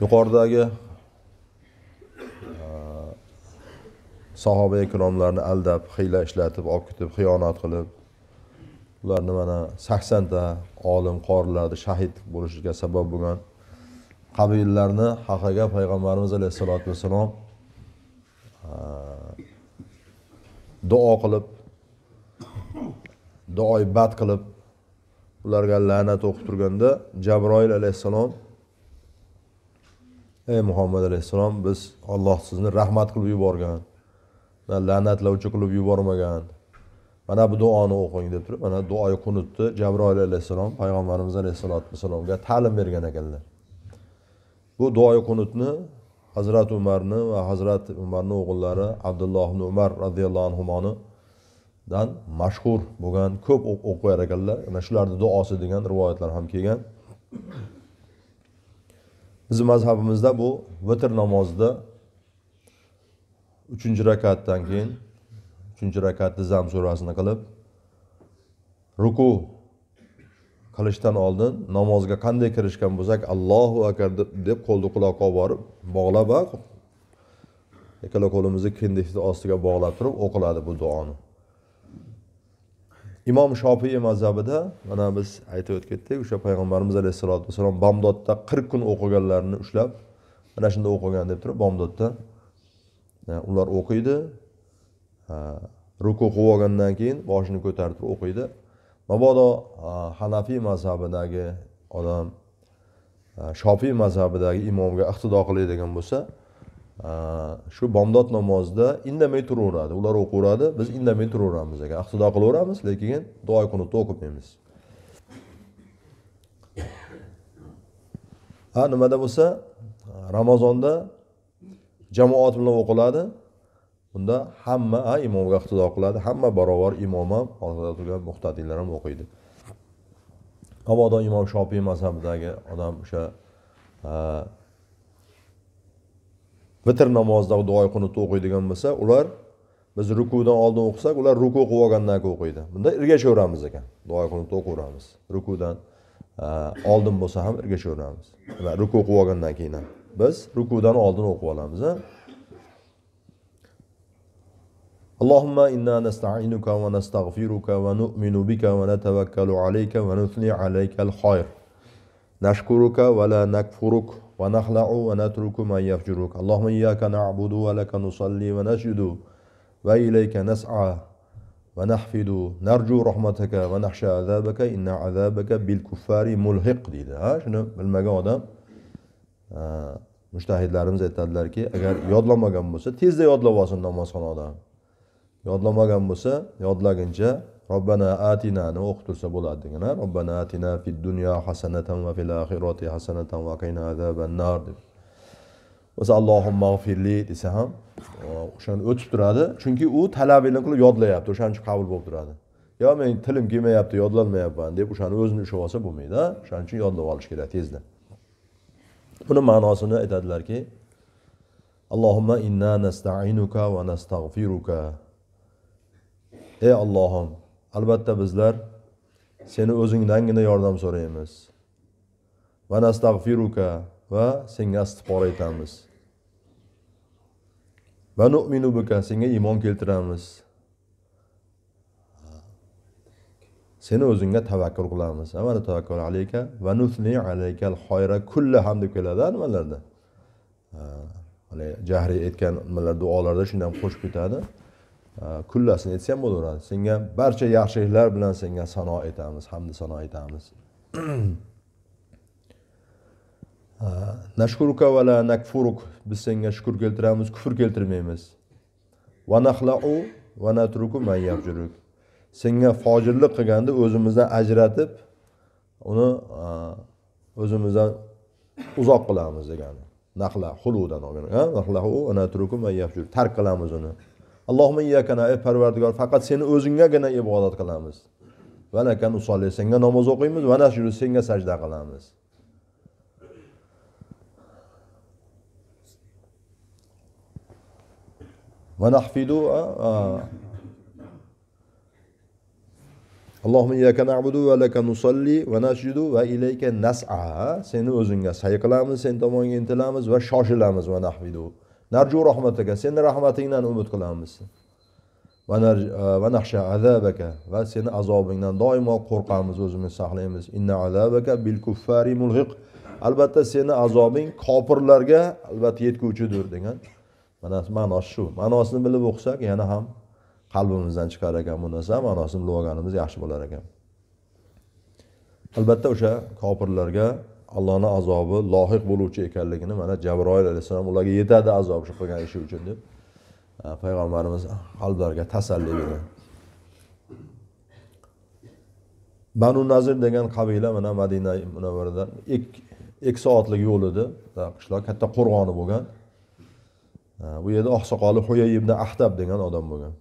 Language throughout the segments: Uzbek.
yuqoridagi uh, sahoba ikromlarni aldab hiyla ishlatib olib ketib xiyonat qilib ularni mana saksonta olim qorilarni shahid bo'lishiga sabab bo'lgan qabillarni haqiga payg'ambarimiz alayhissalotu vassalom uh, duo qilib duoibad qilib ularga la'nat o'qib turganda jabroil alayhissalom ey muhammad alayhissalom biz olloh sizni rahmat qilib yuborgan la'natlovchi qilib yubormagan mana bu duoni o'qing deb turib mana duoyi qunutni jabroil alayhissalom payg'ambarimiz alayhissalotu vassalomga ta'lim bergan ekanlar bu duoyi qunutni hazrati umarni va hazrati umarni o'g'illari abdulloh ibn umar roziyallohu anhuni dan mashhur bo'lgan ko'p o'qiyar ekanlar mana shularni duosi degan rivoyatlar ham kelgan bizni mazhabimizda bu vitr namozida uchinchi rakatdan keyin uchinchi rakatni zam surasini qilib ruku qilishdan oldin namozga qanday kirishgan bo'lsak allohu akbar deb qo'lni quloqqa olib borib bog'lab ikkala qo'limizni kindikni ostiga bog'lab turib o'qiladi bu duoni imom shofiy mazhabida mana biz aytib o'tib ketdik o'sha payg'ambarimiz alayhissalotu vassalom bomdodda qirq kun o'qiganlarini ushlab mana shunda o'qigan deb turib bomdodda e, ular o'qiydi e, ruku qilib olgandan keyin boshini ko'tarib turib o'qiydi mabodo e, hanafiy mazhabidagi odam shofiy mazhabidagi imomga iqtido qiladigan bo'lsa shu bomdod namozida indamay turaveradi ular o'qiveradi biz indamay turaveramiz ekan aqtido qilaveramiz lekin duo qunutni o'qimaymiz ha nimada bo'lsa ramazonda jamoat bilan o'qiladi bunda hamma ha imomga iqtido qiladi hamma barobar imom ham orqada turgan muhtadiylar ham o'qiydi mabodo imom shofiy mazhabidagi odam o'sha vitr namozida duo qunutni o'qiydigan bo'lsa ular biz rukudan oldin o'qisak ular ruku qilib olgandan keyin o'qiydi bunda ergashaveramiz ekan duo qunutni o'qiveramiz rukudan e, oldin bo'lsa ham ergashaveramiz ruku qilib olgandan keyin ham biz rukudan oldin o'qib olamiz اللهم إنا نستعينك ونستغفرك ونؤمن بك ونتوكل عليك ونثني عليك الخير نشكرك ولا نكفرك ونخلع ونترك من يفجرك اللهم إياك نعبد ولك نصلي ونسجد وإليك نسعى ونحفد نرجو رحمتك ونخشى عذابك إن عذابك بالكفار ملحق deydi ha shuni bilmagan odam mushtahidlarimiz aytadilarki agar yodlamagan bo'lsa tezda yodlab olsin namozxonada yodlamagan bo'lsa yodlaguncha robbana atinani o'qitilsa bo'ladigina robbana atina fid dunyo hasanatan va fil oxirati hasanatan va qina azabannar deb o'sa allohimma mag'firli desa ham o'shani o'tib turadi chunki u talabini qilib yodlayapti o'shaning uchun qabul bo'lib turadi yo men tilim kelmayapti yodlolmayapman deb o'shani o'zini ushlab olsa bo'lmaydi o'shaning uchun yodlab olish kerak tezda buni ma'nosini aytadilarki allohimma inna nastainuka va nastag'firuka ey ollohim albatta bizlar seni o'zingdangina yordam so'raymiz va nastag'firuka va senga istig'for aytamiz va nu'minu senga iymon keltiramiz seni o'zingga tavakkul qilamiz mana tavakkul alayka va nusni alaykal xoyra kullaham deb keladi nimalarda jahriy aytgan nimalar duolarda shundan qo'shib ketadi kullasini aytsa ham bo'laveradi senga barcha yaxshiliklar bilan senga sano aytamiz hamda sano aytamiz nashkuruka vala nakfuruk biz senga shukur keltiramiz kufr keltirmaymiz va nahlau va natruku mayyabjuruk senga fojirlik qilganda o'zimizdan ajratib uni o'zimizdan uzoq qilamiz degani nahla huludan olgan tark qilamiz uni allohmi yakana ey parvardigor faqat seni o'zingagina ibodat qilamiz valaka nusolli senga namoz o'qiymiz vana shu senga sajda qilamiz seni o'zingga sa'y qilamiz sen tomonga intilamiz va shoshilamiz va nahvidu narju rahmataka seni rahmatingdan umid qilamiz va e, azabaka va seni azobingdan doimo qo'rqamiz o'zimiz saqlaymiz inna azabaka bil kuffari mulhiq albatta seni azobing kofirlarga albatta yetguvchidir degan mana ma'nosi shu ma'nosini bilib o'qisak yana ham qalbimizdan chiqar ekan bu narsa ma'nosini bilib olganimiz yaxshi bo'lar ekan albatta o'sha kofirlarga allohni azobi lohiq bo'luvchi ekanligini mana jabroil alayhissalom ularga yetadi azob shu qilgan ishi uchun deb payg'ambarimiz qalblariga tasalli bergan banu nazir degan qabila mana madina munavvaradan ikki soatlik yo'l edi qishloq katta qo'rg'oni bo'lgan bu yerda oqsoqoli huyay ibn ahtab degan odam bo'lgan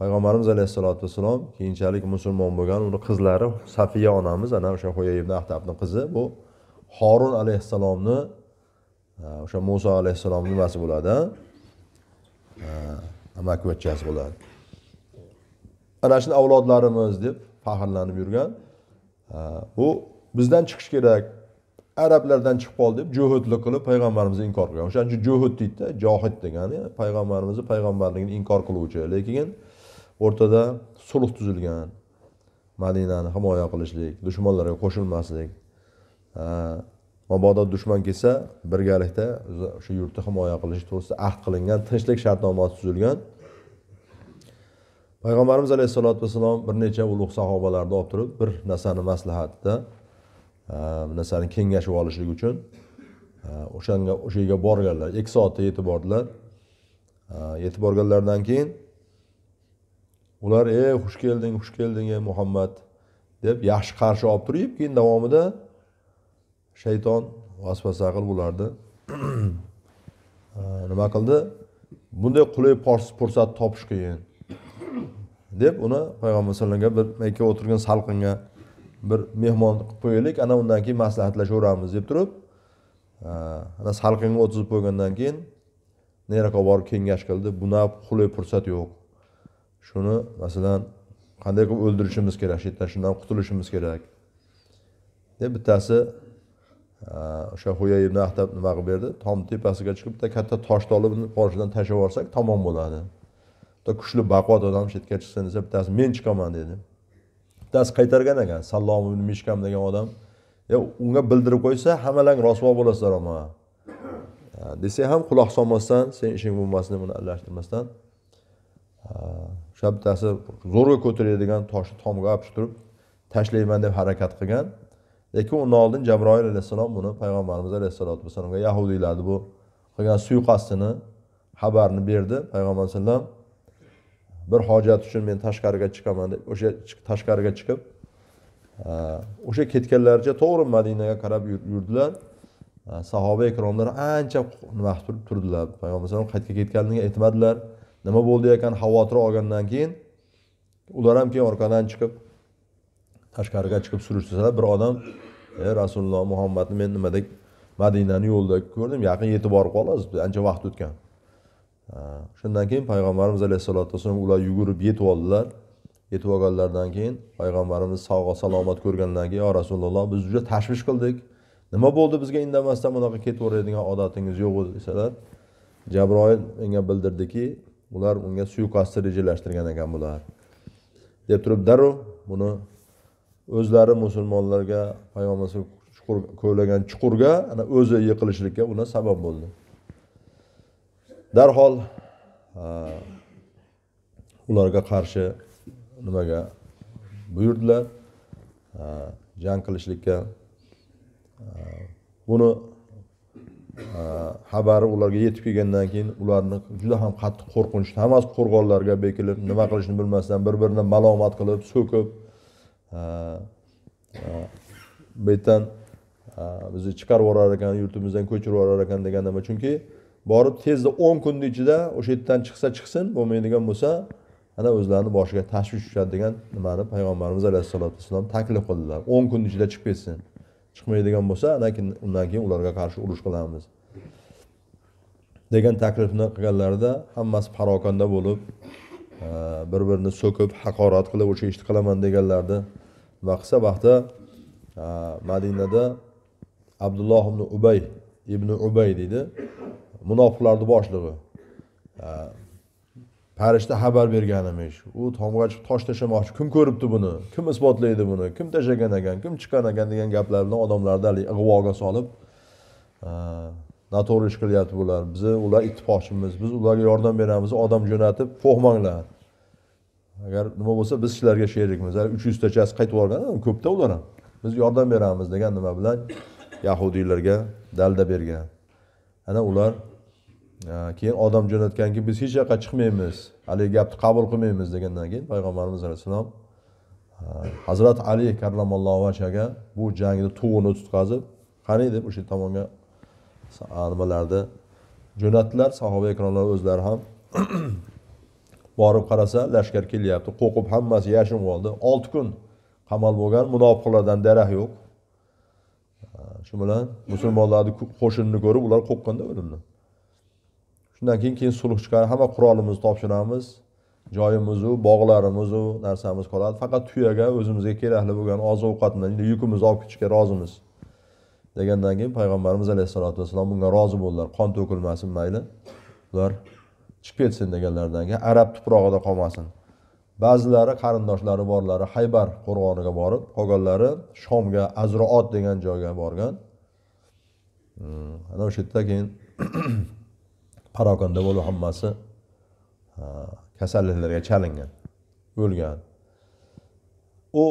payg'ambarimiz alayhissalotu vassalom keyinchalik musulmon bo'lgan uni qizlari safiya onamiz ana o'sha huyay ibn ahtabni qizi bu horun alayhissalomni o'sha muso alayhissalomni nimasi bo'ladi amakivachchasi bo'ladi ana shuni avlodlarimiz deb faxrlanib yurgan bu bizdan chiqish kerak arablardan chiqib qoldi deb juhudlik qilib payg'ambarimizni inkor qilgan o'shaning uchun juhud deydida johid degani payg'ambarimizni payg'ambarligini inkor qiluvchi lekin o'rtada sulh tuzilgan madinani himoya qilishlik dushmanlarga qo'shilmaslik mabodo dushman kelsa birgalikda o'sha yurtni himoya qilish to'g'risida ahd qilingan tinchlik shartnomasi tuzilgan payg'ambarimiz alayhissalotu vassalom bir necha ulug' sahobalarni olib turib bir narsani maslahatda narsani kengashib olishlik uchun o'shanga o'sha yerga borganlar ikki soatda yetib bordilar yetib borganlaridan keyin ular ey xush kelding xush kelding ey muhammad deb yaxshi qarshi olib turib keyin davomida shayton vasvasa qilib ularni nima qildi bunday qulay fursat topish qiyin deb uni payg'ambar alayhivasallamga bir makka o'tirgan salqinga bir mehmon qilib qo'yaylik ana undan keyin maslahatlashaveramiz deb turib eh, ana salqinga o'tizib qo'ygandan keyin neraqa borib kengash qildi buna qulay fursat yo'q shuni masalan qanday qilib o'ldirishimiz kerak shu yerdan shundan qutulishimiz kerak deb bittasi o'sha huyay ibn ahtab nima qilib berdi tomni tepasiga chiqib bitta katta toshni olib boshidan tashlab yuborsak tamom bo'ladi bitta kuchli baquvvat odam shu yerga chiqsin desa bittasi men chiqaman dedi bittasi qaytargan ekan sallom ibn mishkam degan odam unga bildirib qo'ysa hammalang rosvo bo'lasizlar oma desa ham quloq solmasdan sen ishing bo'lmasin uni aralashtirmasdan o'sha bittasi zo'rg'a ko'taradigan toshni tomga olib turib tashlayman deb harakat qilgan lekin undan oldin jabroil alayhissalom buni payg'ambarimiz alayhissalotu vassalomga yahudiylarni bu qilgan suiqasdini xabarni berdi payg'ambar alayhisalom bir hojat uchun men tashqariga chiqaman deb o'sha tashqariga chiqib o'sha ketganlaricha to'g'ri madinaga qarab yurdilar sahoba ikromlar ancha nima turib turdilar payg'ambar alayhisalom qayerga ketganligini aytmadilar nima bo'ldi ekan xavotir olgandan keyin ular ham keyin orqadan chiqib tashqariga chiqib surishtirsalar bir odam e rasululloh muhammadni men nimada madinani yo'lida ko'rdim yaqin yetib borib qolasiz ancha vaqt o'tgan shundan keyin payg'ambarimiz alayhissalotu vassalom ular yugurib yetib oldilar yetib olganlaridan keyin payg'ambarimiz sog' salomat ko'rgandan keyin yo rasululloh biz juda tashvish qildik nima bo'ldi bizga indamasdan bunaqa ketaveradigan odatingiz yo'q edi desalar jabroil menga bildirdiki ular unga suiqasdni rejalashtirgan ekan bular deb turib darrov buni o'zlari musulmonlarga payg'ambar chuqur kovlagan chuqurga ana o'zi yiqilishlikka una sabab bo'ldi darhol ularga qarshi nimaga buyurdilar jang qilishlikka buni xabari ularga yetib kelgandan keyin ularni juda ham qattiq qo'rqinch hammasi qo'rg'onlarga bekilib nima qilishni bilmasdan bir birini malomat qilib so'kib bu yerdan bizni chiqarib yuborar ekan yurtimizdan ko'chirib yuborar ekan degan nima chunki borib tezda o'n kunni ichida o'sha yerdan chiqsa chiqsin bo'lmaydigan bo'lsa ana o'zlarini boshiga tashvish tushadi degan nimani payg'ambarimiz alayhissalotu vassalom taklif qildilar o'n kun ichida chiqib ketsin chiqmaydigan bo'lsa lekin undan keyin ularga qarshi urush qilamiz degan taklifni qilganlarida hammasi parokanda bo'lib bir birini so'kib haqorat qilib o'sha ishni qilaman deganlarni va qilsa vaqti madinada abdulloh ibn ubay ibn ubay deydi munofiqlarni boshlig'i farishta xabar bergan emish u tomg'a chiqib tosh tashlamoqchi kim ko'ribdi buni kim isbotlaydi buni kim tashlagan ekan kim chiqqan ekan degan gaplar bilan odamlarni haligi ig'voga solib noto'g'ri ish qilyapti bular bizni ular ittifoqchimiz biz ularga yordam beramiz odam jo'natib qo'rqmanglar agar nima bo'lsa biz sizlarga sherikmiz uch yuztachasi qaytib yuborgan ko'pda ular ham biz yordam beramiz degan nima bilan yahudiylarga dalda bergan ana ular keyin odam jo'natganki biz hech yoqqa chiqmaymiz haligi gapni qabul qilmaymiz degandan keyin payg'ambarimiz alayhissalom hazrat ali karramallohu vajhaga bu jangni tug'ini tutqazib qani deb o'sha tomonga nimalarni jo'natdilar sahoba ikromlar o'zlari ham borib qarasa lashkar kelyapti qo'rqib hammasi yashinib oldi olti kun qamal bo'lgan munofiqlardan darak yo'q shu bilan musulmonlarni qo'shinini ko'rib ular qo'rqqanda o'limni shundan keyin keyin sulh chiqadi hamma qurolimizni topshiramiz joyimizu bog'larimizu narsamiz qoladi faqat tuyaga o'zimizga kerakli bo'lgan oziq ovqatni yukimizni olib ketishga rozimiz degandan keyin payg'ambarimiz alayhissalotu vassalom bunga rozi bo'ldilar qon to'kilmasin mayli ular chiqib ketsin deganlaridan keyin arab tuprog'ida qolmasin ba'zilari qarindoshlari borlari haybar qo'rg'oniga borib qolganlari shomga azroot degan joyga borgan hmm, ana o'sha yerda keyin parokanda bo'lib hammasi kasalliklarga chalingan o'lgan u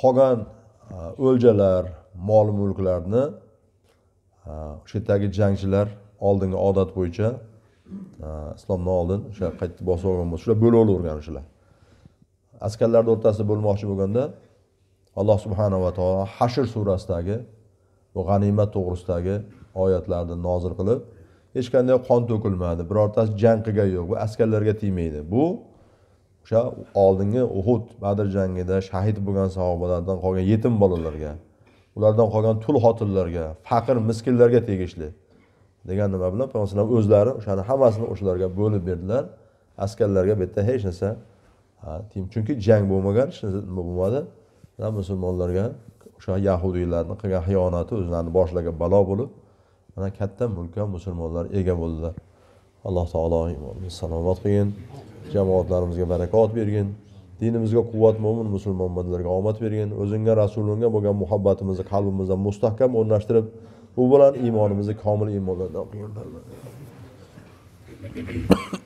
qolgan o'ljalar mol mulklarni o'sha yerdagi jangchilar oldingi odat bo'yicha islomdan oldin o'sha qayta bosib olgan bo'lsa shular bo'lib olavergan o'shalar askarlarni o'rtasida bo'lmoqchi bo'lganda alloh subhanava taolo hashr surasidagi bu g'animat to'g'risidagi oyatlarni nozil qilib hech qanday qon to'kilmadi birortasi jang qilgani yo'q bu askarlarga tegmaydi bu o'sha oldingi uhud badr jangida shahid bo'lgan sahobalardan qolgan yetim bolalarga ulardan qolgan tul xotinlarga faqir miskinlarga tegishli degan nima bilan payg'ambar o'zlari o'shani hammasini o'shalarga bo'lib berdilar askarlarga bu yerda hech narsa chunki jang bo'lmagan hech narsa nima bo'lmadi musulmonlarga o'sha yahudiylarni qilgan xiyonati o'zlarini boshlariga balo bo'lib mana katta mulkka musulmonlar ega bo'ldilar alloh taolo salomat qilgin jamoatlarimizga barakot bergin dinimizga quvvat mo'min musulmon bandalarga omad bergin o'zingga rasulingga bo'lgan muhabbatimizni qalbimizda mustahkam o'rnashtirib u bilan iymonimizni komil iymonlardan qilgin